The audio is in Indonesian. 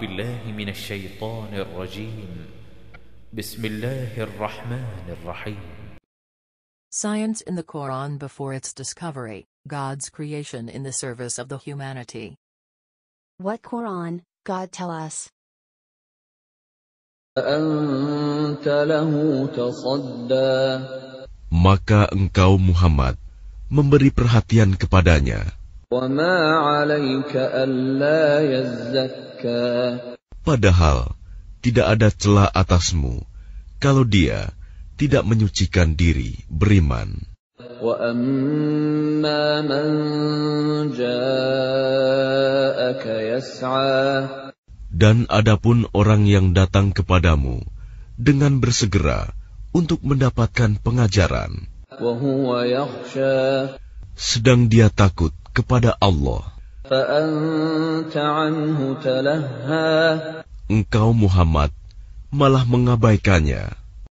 بالله من الشيطان الرجيم بسم الله الرحمن الرحيم Science in the Quran before its discovery, God's creation in the service of the humanity. What Quran, God tell us? Maka engkau Muhammad memberi perhatian kepadanya. وَمَا عَلَيْكَ أَلَّا يَزَّكَّى Padahal tidak ada celah atasmu kalau dia tidak menyucikan diri beriman. Dan adapun orang yang datang kepadamu dengan bersegera untuk mendapatkan pengajaran, sedang dia takut kepada Allah. Engkau Muhammad malah mengabaikannya.